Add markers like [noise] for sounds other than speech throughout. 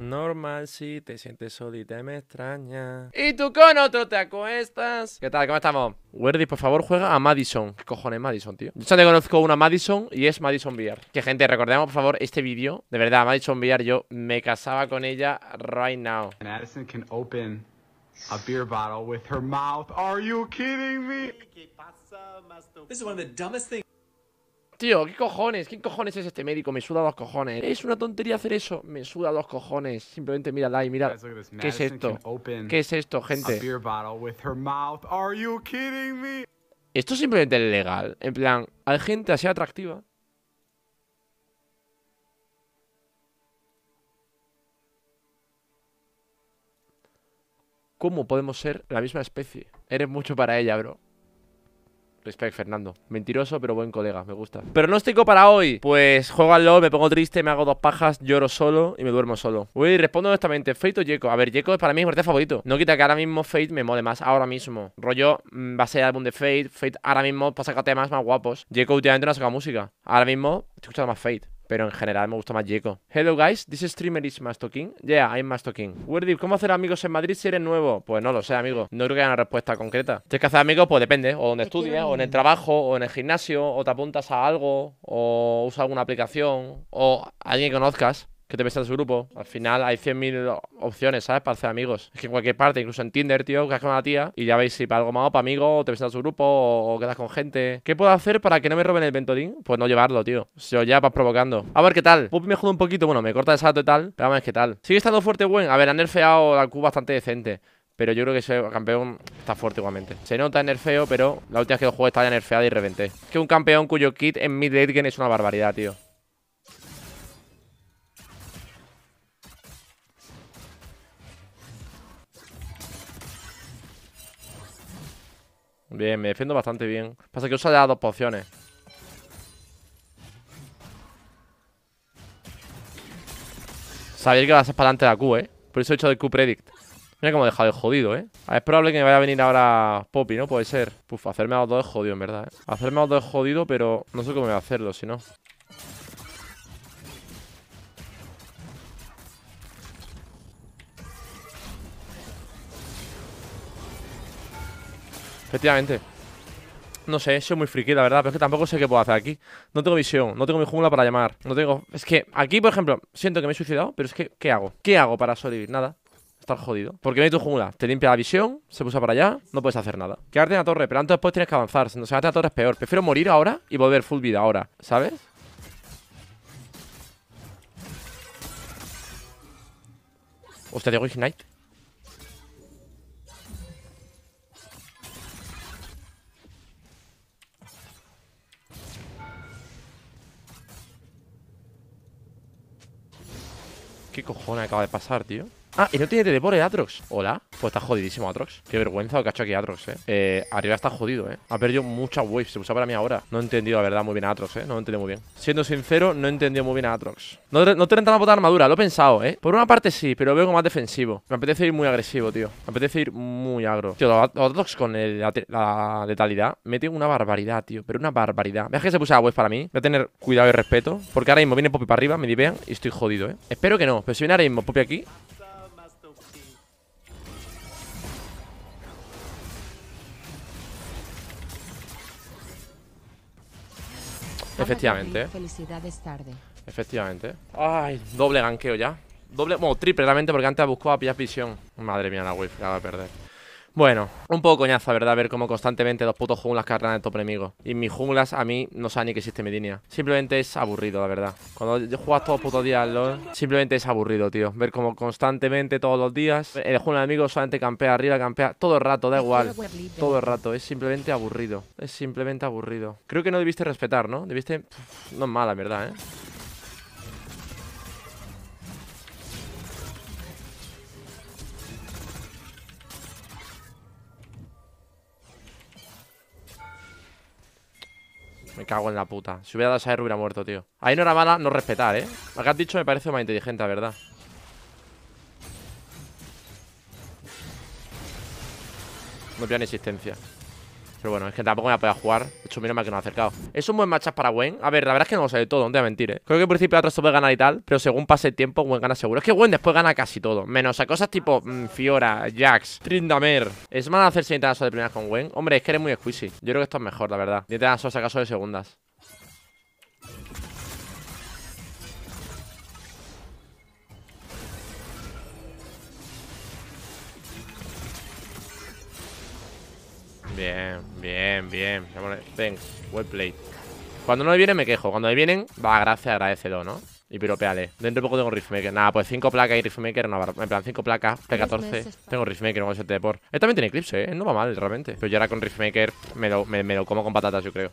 normal si te sientes solita me extraña. Y tú con otro te acuestas. ¿Qué tal? ¿Cómo estamos? Werdy, por favor, juega a Madison. ¿Qué cojones Madison, tío? Yo te conozco una Madison y es Madison Beer Que, gente, recordemos, por favor, este vídeo. De verdad, Madison Villar, yo me casaba con ella right now. can open a beer bottle with her mouth. Are you ¿Qué pasa, This is one of the dumbest things tío, ¿qué cojones? ¿Quién cojones es este médico? Me suda los cojones. Es una tontería hacer eso. Me suda los cojones. Simplemente mira, y mira. ¿Qué es esto? ¿Qué es esto, gente? Esto simplemente es legal. En plan, hay gente así atractiva. ¿Cómo podemos ser la misma especie? Eres mucho para ella, bro. Respect, Fernando. Mentiroso, pero buen colega, me gusta. Pronóstico para hoy. Pues juego me pongo triste, me hago dos pajas, lloro solo y me duermo solo. Uy, respondo honestamente, ¿Fate o Jeco? A ver, Jeco es para mí mi parte favorito. No quita que ahora mismo Fate me mole más, ahora mismo. Rollo, mm, va a ser álbum de Fate. Fate ahora mismo para pues, sacar temas más guapos. Jeco últimamente no ha música. Ahora mismo estoy escuchando más Fate. Pero en general me gusta más Yeco. Hello guys, this streamer is Mastoking. Yeah, I'm Mastoking. Wordy, ¿cómo hacer amigos en Madrid si eres nuevo? Pues no lo sé, amigo. No creo que haya una respuesta concreta. Tienes que hacer amigos, pues depende. O donde estudias, o en el trabajo, o en el gimnasio, o te apuntas a algo, o usas alguna aplicación, o alguien que conozcas que te ves a su grupo. Al final hay 100.000 opciones, ¿sabes? Para hacer amigos. Es que en cualquier parte, incluso en Tinder, tío, Que quedas con la tía y ya veis si para algo más o para amigos, o te ves a su grupo, o, quedas con gente. ¿Qué puedo hacer para que no me roben el ventodín? Pues no llevarlo, tío. Si os ya vas provocando. A ver qué tal. me judo un poquito, bueno, me corta el salto y tal. Pero vamos a ver qué tal. Sigue estando fuerte, buen. A ver, han nerfeado la Q bastante decente. Pero yo creo que ese campeón está fuerte igualmente. Se nota en nerfeo, pero la última vez que lo juego estaba ya nerfeada y reventé. Es que un campeón cuyo kit en mid-late game es una barbaridad, tío. Bien, me defiendo bastante bien. Pasa que usa ya dos pociones. Sabía que vas a para adelante la Q, ¿eh? Por eso he hecho de Q predict. Mira cómo he dejado de jodido, ¿eh? Ah, es probable que me vaya a venir ahora Poppy, ¿no? Puede ser. Puf, hacerme a los dos es jodido, en verdad, ¿eh? Hacerme a los dos es jodido, pero no sé cómo voy a hacerlo, si no. Efectivamente. No sé, soy muy friki, la verdad, pero es que tampoco sé qué puedo hacer aquí. No tengo visión, no tengo mi jungla para llamar. No tengo. Es que aquí, por ejemplo, siento que me he suicidado, pero es que, ¿qué hago? ¿Qué hago para sobrevivir? Nada. Estar jodido. Porque tu jungla. Te limpia la visión, se puso para allá, no puedes hacer nada. Quedarte en la torre, pero antes después tienes que avanzar. Si no se en la torre es peor. Prefiero morir ahora y volver full vida ahora, ¿sabes? Hostia, digo Ignite. ¿Qué cojones acaba de pasar, tío? Ah, y no tiene teleport el Atrox Hola pues está jodidísimo Atrox. Qué vergüenza lo que ha hecho aquí Atrox, eh. eh arriba está jodido, eh. Ha perdido muchas waves. Se usa para mí ahora. No he entendido, la verdad, muy bien a Atrox, eh. No lo he entendido muy bien. Siendo sincero, no he entendido muy bien a Atrox. No, no te rentas a botar armadura, lo he pensado, eh. Por una parte sí, pero lo veo como más defensivo. Me apetece ir muy agresivo, tío. Me apetece ir muy agro. Tío, los Atrox con la, letalidad letalidad mete una barbaridad, tío. Pero una barbaridad. Veas que se puso la wave para mí. Voy a tener cuidado y respeto. Porque ahora mismo viene Poppy para arriba, me divean y estoy jodido, eh. Espero que no. Pero si viene ahora mismo aquí, Efectivamente. Felicidades tarde. Efectivamente. Ay, doble ganqueo ya. Doble, bueno, triple realmente porque antes buscaba pillar visión. Madre mía, la wave acaba de perder. Bueno, un poco coñazo, ¿verdad? Ver cómo constantemente los putos junglas cargan a estos enemigo. Y mis junglas a mí no saben ni que existe mi línea. Simplemente es aburrido, la verdad. Cuando juegas todos los putos días LOL, simplemente es aburrido, tío. Ver cómo constantemente todos los días el jungla enemigo solamente campea arriba, campea todo el rato, da este igual. Todo el rato, es simplemente aburrido. Es simplemente aburrido. Creo que no debiste respetar, ¿no? Debiste... no es mala, ¿verdad, eh? Me cago en la puta. Si hubiera dado a hubiera muerto, tío. Ahí no era mala no respetar, ¿eh? Lo que has dicho me parece más inteligente, la verdad. No veo ni existencia. Pero bueno, es que tampoco me voy a jugar. De hecho, mira más que nos ha acercado. Es un buen matchup para Gwen. A ver, la verdad es que no lo sé de todo, no te voy a mentir, ¿eh? Creo que al principio atrás puede ganar y tal, pero según pase el tiempo, Gwen gana seguro. Es que Gwen después gana casi todo. Menos a cosas tipo mm, Fiora, Jax, Trindamer. Es malo hacerse intentos de primeras con Gwen. Hombre, es que eres muy squishy. Yo creo que esto es mejor, la verdad. a caso de segundas. Bien, bien, bien. Thanks, well played. Cuando no me vienen me quejo. Cuando me vienen, va, gracias, agradecelo, ¿no? Y piropeale. Dentro de poco tengo Riftmaker. Nada, pues cinco placas y Riftmaker. No, en plan, cinco placas, P14. Tengo Riftmaker, no de por. Él también tiene Eclipse, ¿eh? No va mal, realmente. Pero yo ahora con Riftmaker me lo como con patatas, yo creo.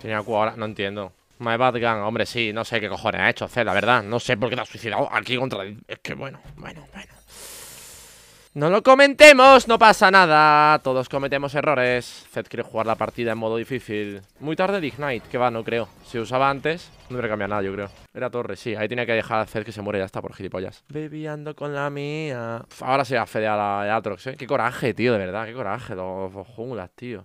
¿Tenía Q ahora, no entiendo. My bad gun, hombre, sí, no sé qué cojones ha hecho Zed la verdad. No sé por qué te ha suicidado aquí contra... Es que bueno, bueno, bueno. No lo comentemos, no pasa nada Todos cometemos errores Zed quiere jugar la partida en modo difícil Muy tarde Dignite Ignite, que va, no creo Se usaba antes, no hubiera cambiado nada, yo creo Era torre, sí, ahí tenía que dejar a Zed que se muere Ya está, por gilipollas Bebiando con la mía Ahora se va a fedear a la Atrox, eh Qué coraje, tío, de verdad, qué coraje los junglas, tío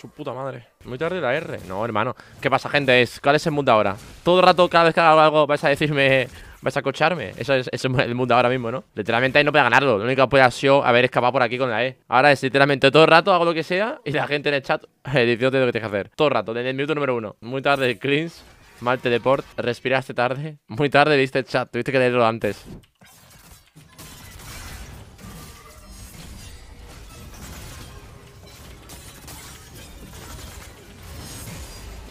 Su puta madre. Muy tarde la R. No, hermano. ¿Qué pasa, gente? ¿Cuál es el mundo ahora? Todo rato, cada vez que hago algo, vais a decirme. Vais a cocharme. Eso es, el mundo ahora mismo, ¿no? Literalmente ahí no puede ganarlo. Lo único que puede ha sido haber escapado por aquí con la E. Ahora es literalmente todo el rato, hago lo que sea. Y la gente en el chat [laughs] diciéndote lo que tienes que hacer. Todo rato, desde el minuto número uno. Muy tarde, Cleans. Mal teleport. Respiraste tarde. Muy tarde, viste el chat. Tuviste que leerlo antes.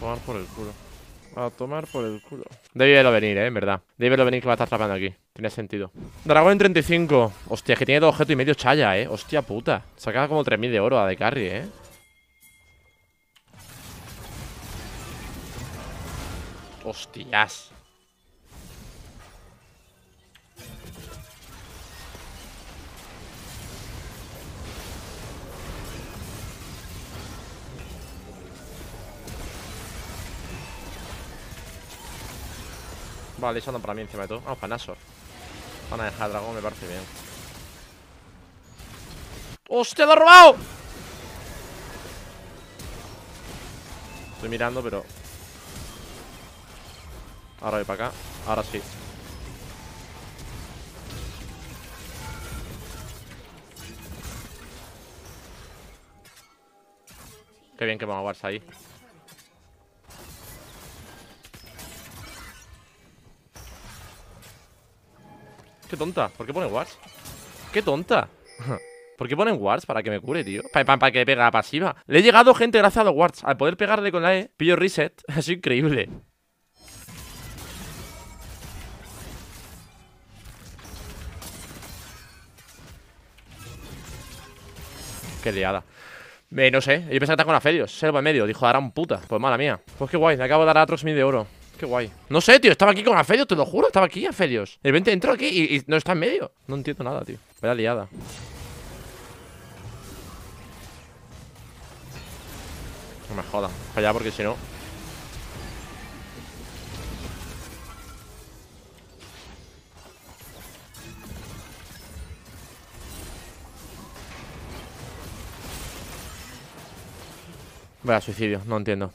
A tomar por el culo. A tomar por el culo. Debíelo venir, eh, en verdad. Debíelo venir que va a estar atrapando aquí. Tiene sentido. Dragón en 35. Hostia, que tiene dos objetos y medio chaya, eh. Hostia puta. Sacaba como 3.000 de oro a de carry, eh. Hostias. Vale, eso para mí encima de todo. Vamos para Van a dejar dragón, me parece bien. ¡Hostia, lo ha robado! Estoy mirando, pero... Ahora voy para acá. Ahora sí. Qué bien que vamos a Barça ahí. Qué tonta, ¿por qué ponen wards? Qué tonta [laughs] ¿Por qué ponen wards para que me cure, tío? Para, que pega la pasiva Le he llegado, gente, gracias a los wards Al poder pegarle con la E, pillo reset [laughs] Es increíble Qué liada Me no sé, yo pensaba que con Aferios, selva en medio, dijo un puta. Pues mala mía. Pues qué guay, Me acabo de dar a mil de oro. Qué guay No sé, tío, estaba aquí con Afelios, te lo juro Estaba aquí Afelios el 20 entró aquí y, no está en medio No entiendo nada, tío Vaya liada No me joda Para porque si no Vaya suicidio, no entiendo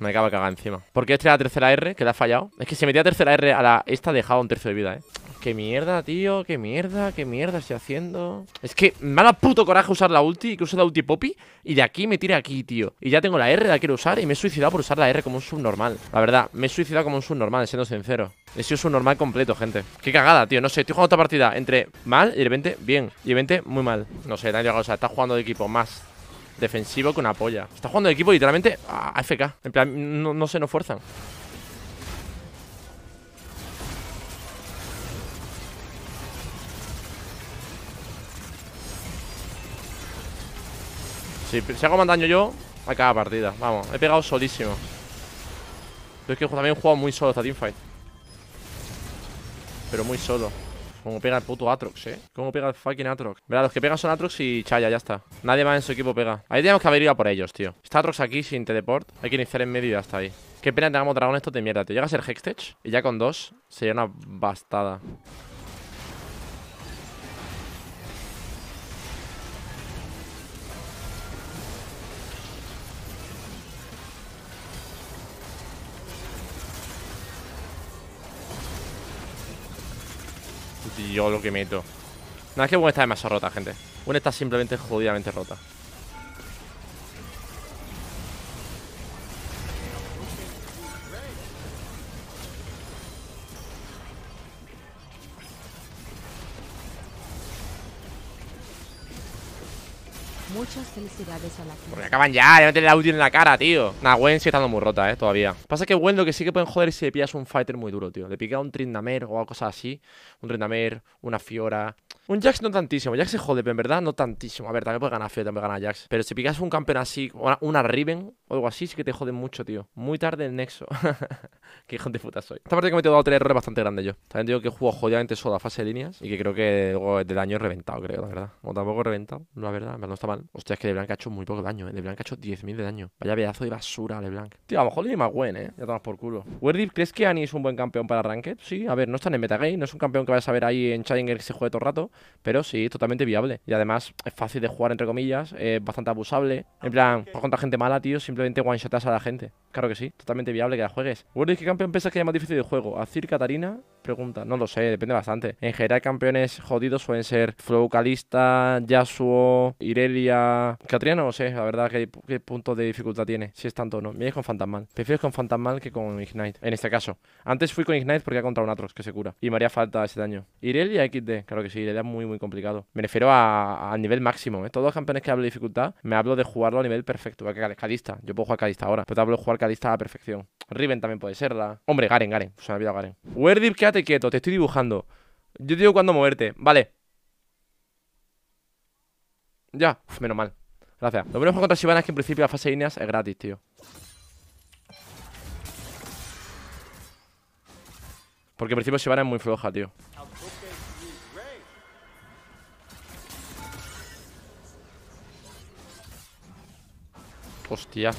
me acaba de cagar encima. ¿Por qué estrella la tercera R? Que la ha fallado. Es que si metía tercera R a la esta dejado un tercio de vida, eh. Qué mierda, tío. Qué mierda, qué mierda estoy haciendo. Es que me da puto coraje usar la ulti, que uso la ulti poppy. Y de aquí me tire aquí, tío. Y ya tengo la R, la quiero usar. Y me he suicidado por usar la R como un subnormal. La verdad, me he suicidado como un subnormal, siendo sincero. He sido subnormal completo, gente. Qué cagada, tío. No sé, estoy jugando otra partida entre mal y de repente bien. Y de repente muy mal. No sé, nadie O sea, está jugando de equipo más defensivo con una polla. Está jugando el equipo literalmente a FK En plan, no, no se nos fuerzan. Si, si hago más daño yo, A cada partida. Vamos, he pegado solísimo. Pero es que también he jugado muy solo esta teamfight. Pero muy solo. Como pega el puto Atrox, eh Como pega el fucking Atrox Verá, los que pegan son Atrox y Chaya, ya está Nadie más en su equipo pega Ahí tenemos que haber ido por ellos, tío Está Atrox aquí sin teleport Hay que iniciar en medio y hasta ahí Qué pena tengamos dragón esto de mierda, Te Llega a ser Hextech Y ya con dos Sería una bastada Yo lo que meto. Nada, es que Gwen está demasiado rota, gente. Una está simplemente jodidamente rota. Muchas felicidades a la Porque acaban ya, ya meten el audio en la cara, tío. Nah, Gwen sigue estando muy rota, eh, todavía. Pasa que Gwen lo que sí que pueden joder si le pillas un fighter muy duro, tío. Le pica un Trindamer o algo así. Un Trindamer, una Fiora, un Jax no tantísimo. Jax se jode, pero en verdad no tantísimo. A ver, también puede ganar feo, también gana ganar Jax. Pero si picas un campeón así, una, Riven o algo así, sí que te joden mucho, tío. Muy tarde el Nexo. [laughs] Qué hijo de puta soy. Esta parte que me he dado tres errores bastante grande yo. También digo que juego jodidamente solo a fase de líneas y que creo que de daño he reventado, creo, la verdad. O tampoco he reventado, no, la verdad, no está mal. Hostia, es que Leblanc ha hecho muy poco daño, eh. Leblanc ha hecho 10.000 de daño. Vaya pedazo de basura, Leblanc. Tío, a lo mejor ni más buen, eh. Ya estamos por culo. Werdip, ¿crees que Annie es un buen campeón para Ranked? Sí, a ver, no está en metagame, no es un campeón que vayas a ver ahí en Challenger que se juegue todo el rato. Pero sí, es totalmente viable. Y además es fácil de jugar, entre comillas, es bastante abusable. En plan, por contra gente mala, tío, simplemente one shotas a la gente. Claro que sí, totalmente viable que la juegues. y ¿qué campeón piensas que es más difícil de juego? ¿Azir Katarina Pregunta. No lo sé, depende bastante. En general, campeones jodidos suelen ser Flow Yasuo, Irelia. Katarina no lo sé, la verdad, qué, qué punto de dificultad tiene. Si es tanto o no. Me con Fantasmal. Prefiero con Fantasmal que con Ignite. En este caso. Antes fui con Ignite porque ha contra un Atrox que se cura. Y me haría falta ese daño. Irelia XD. Claro que sí, Irelia muy, muy complicado. Me refiero a, nivel máximo. ¿eh? Todos los campeones que hablo de dificultad, me hablo de jugarlo a nivel perfecto. Que cadista. Yo puedo jugar calista ahora, pero te hablo de jugar calista a la perfección. Riven también puede serla. Hombre, Garen, Garen. Se me ha olvidado Garen. Werdip, quédate quieto, te estoy dibujando. Yo te digo cuándo moverte. Vale. Ya, menos mal. Gracias. Lo bueno contra Sivana es que en principio la fase de líneas es gratis, tío. Porque en principio Sivana es muy floja, tío. Hostia.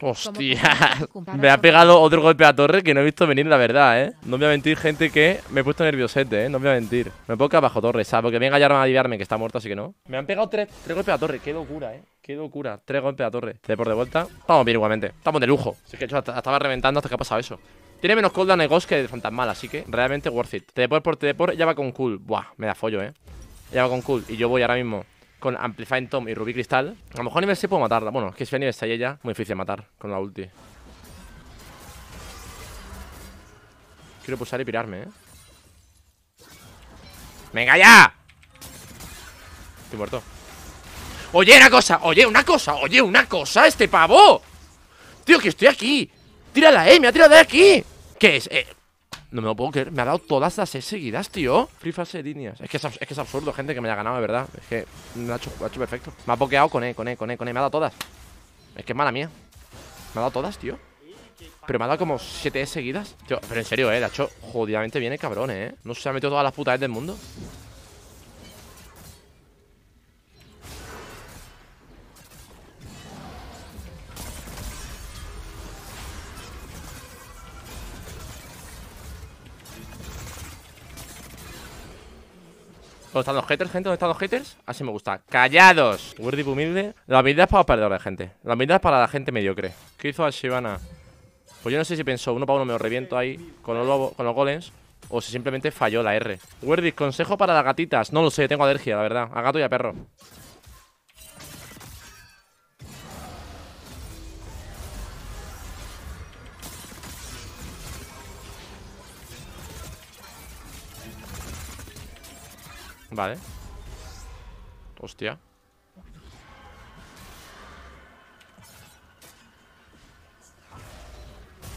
Hostia. [laughs] Me ha pegado otro golpe a torre que no he visto venir, la verdad, ¿eh? No me voy a mentir, gente, que me he puesto nerviosete, ¿eh? No me voy a mentir. Me pongo abajo torre, ¿sabes? Porque venga ya a aliviarme, que está muerto, así que no. Me han pegado tres, tres golpes a torre. Qué locura, ¿eh? Qué locura. Tres golpes a torre. por de vuelta. Estamos bien igualmente. Estamos de lujo. Es que estaba reventando hasta que ha pasado eso. Tiene menos cooldown de Ghost que de Fantasmal, así que realmente worth it. Teleport por teleport, ya va con cool. Buah, me da follo, ¿eh? Ya va con cool. Y yo voy ahora mismo con Amplifying Tom y Rubí Cristal. A lo mejor a nivel se puedo matarla. Bueno, es que si a nivel 6 ella, muy difícil de matar con la ulti. Quiero pulsar y pirarme, ¿eh? ¡Venga ya! Estoy muerto. Oye, una cosa, oye, una cosa, oye, una cosa, este pavo. Tío, que estoy aquí. Tírala, eh, me ha tirado de aquí. ¿Qué es? Eh, no me lo puedo creer. Me ha dado todas las seis seguidas, tío. Free fase líneas. Es que es, absurdo, gente, que me haya ganado, de verdad. Es que me ha hecho, ha hecho perfecto. Me ha pokeado con E, con E, con E, con E. Me ha dado todas. Es que es mala mía. Me ha dado todas, tío. Pero me ha dado como 7 e seguidas. Tío, pero en serio, eh. Le ha hecho jodidamente bien el cabrón, eh. No se ha metido todas las putas del mundo. ¿Dónde están los haters, gente? ¿Dónde están los haters? Así me gusta. ¡Callados! Wordy humilde. La habilidad es para los perdedores, gente. La habilidad para la gente mediocre. ¿Qué hizo a Pues yo no sé si pensó uno para uno me lo reviento ahí con los, con los golems o si simplemente falló la R. Wordy, consejo para las gatitas. No lo sé, tengo alergia, la verdad. A gato y a perro. Vale. Hostia.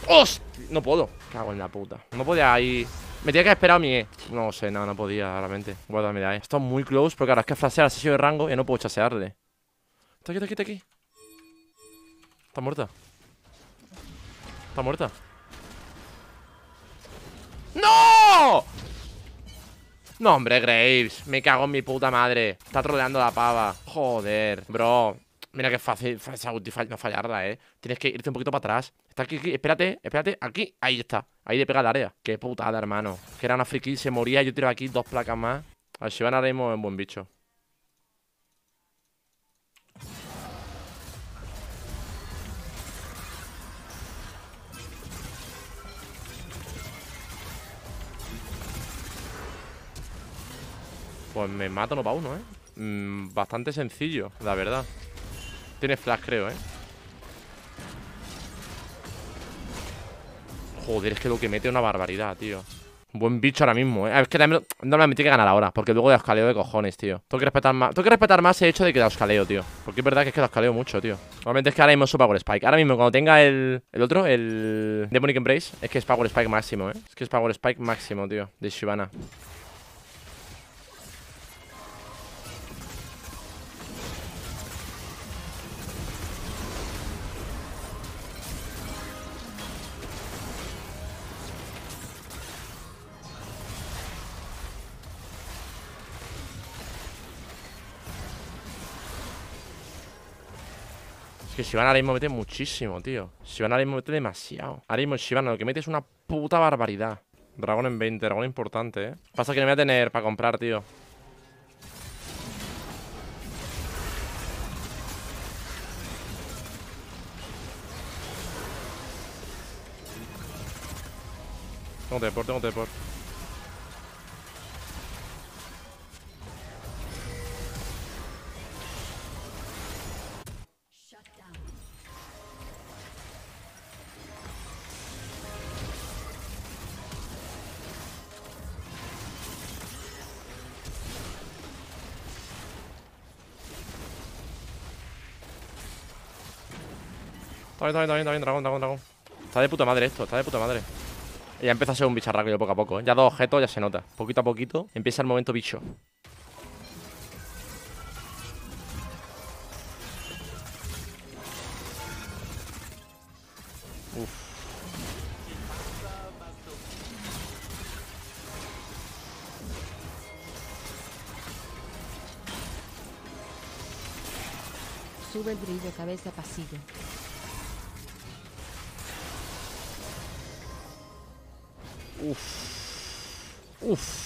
¡Hostia! No puedo. Cago en la puta. No podía ir... Me tenía que esperar a mi E. No sé, no, no podía, realmente. Guarda, mira, eh. Está muy close, Porque ahora es que flashear ha sido de rango y no puedo chasearle. Está aquí, está aquí, está aquí. Está muerta. Está muerta. ¡No! No, hombre, Graves. Me cago en mi puta madre. Está troleando la pava. Joder, bro. Mira qué fácil, esa ulti no fallarla, eh Tienes que irte un poquito para atrás Está aquí, espérate, espérate, aquí, ahí está Ahí le pega el área Qué putada, hermano Que era una kill, se moría, yo tiro aquí dos placas más A ver si van a en buen bicho Pues me mata uno para uno, ¿eh? Mm, bastante sencillo, la verdad. Tiene flash, creo, ¿eh? Joder, es que lo que mete es una barbaridad, tío. Buen bicho ahora mismo, ¿eh? Es que también no me metí que ganar ahora, porque luego de escaleo de cojones, tío. Tengo que respetar más, respetar más el hecho de que la escaleo, tío. Porque es verdad que es que la escaleo mucho, tío. Normalmente es que ahora mismo su Power Spike. Ahora mismo, cuando tenga el, el otro, el Demonic Embrace, es que es Power Spike máximo, ¿eh? Es que es Power Spike máximo, tío, de Shivana. Es que Shivana ahora mismo mete muchísimo, tío. Shivana ahora mismo mete demasiado. Ahora mismo Shivana lo que mete es una puta barbaridad. Dragón en 20, dragón importante, ¿eh? Pasa que no me voy a tener para comprar, tío. Tengo teleport, tengo teleport. Está bien, está bien, está bien, dragón, dragón, dragón. Está de puta madre esto, está de puta madre. Ya empieza a ser un bicharraco yo poco a poco. ¿eh? Ya dos objetos ya se nota. Poquito a poquito empieza el momento bicho. Uf. Sube el brillo cabeza pasillo. Uf. Uf.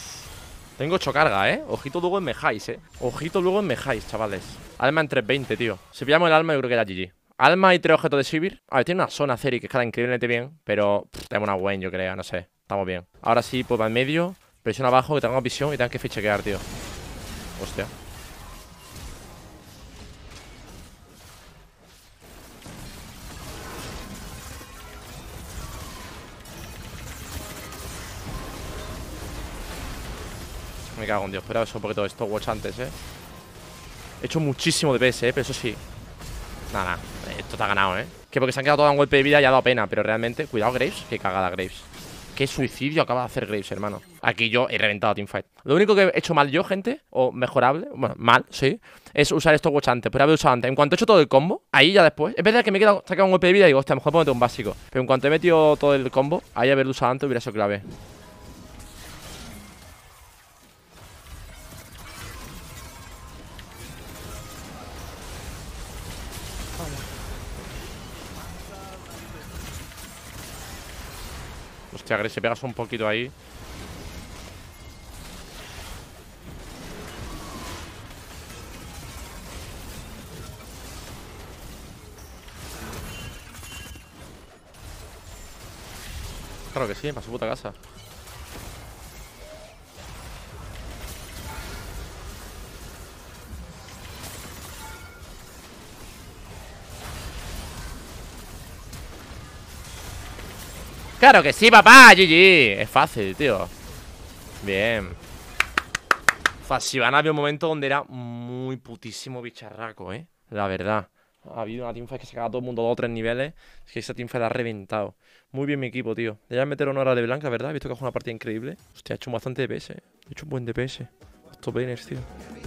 Tengo 8 carga, ¿eh? Ojito luego en Mejáis, ¿eh? Ojito luego en Mejáis, chavales. Alma en 320, tío. Si pillamos el alma, yo creo que era GG. Alma y tres objetos de Shivir. A ver, tiene una zona Ceri que está increíblemente bien, pero pff, tenemos una Wayne, yo creo, no sé. Estamos bien. Ahora sí, pues va en medio, presión abajo, que tengo visión y tengo que fichequear, tío. Hostia. Me cago en Dios, pero eso porque poquito esto Watch antes, eh He hecho muchísimo de PS, eh, pero eso sí Nada, nada, esto está ganado, eh Que porque se han quedado todo en golpe de vida y ha dado pena Pero realmente, cuidado Graves, qué cagada Graves Qué suicidio acaba de hacer Graves, hermano Aquí yo he reventado a Teamfight Lo único que he hecho mal yo, gente, o mejorable Bueno, mal, sí, es usar esto watch antes Pero haber usado antes, en cuanto he hecho todo el combo Ahí ya después, es verdad que me he quedado, sacado un golpe de vida Y digo, hostia, mejor puedo meter un básico Pero en cuanto he metido todo el combo Ahí haberlo usado antes hubiera sido clave Hostia, Gris, pegas un poquito ahí Claro que sí, para su puta casa ¡Claro que sí, papá! GG Es fácil, tío Bien Fashibana había un momento donde era muy putísimo bicharraco, ¿eh? La verdad ha habido una teamfight que se a todo el mundo dos o tres niveles. Es que esa teamfight la ha reventado. Muy bien mi equipo, tío. Ya meter honor de blanca ¿verdad? He visto que ha jugado una partida increíble. Hostia, ha hecho bastante DPS. ¿eh? Ha hecho un buen DPS. Estos top tío.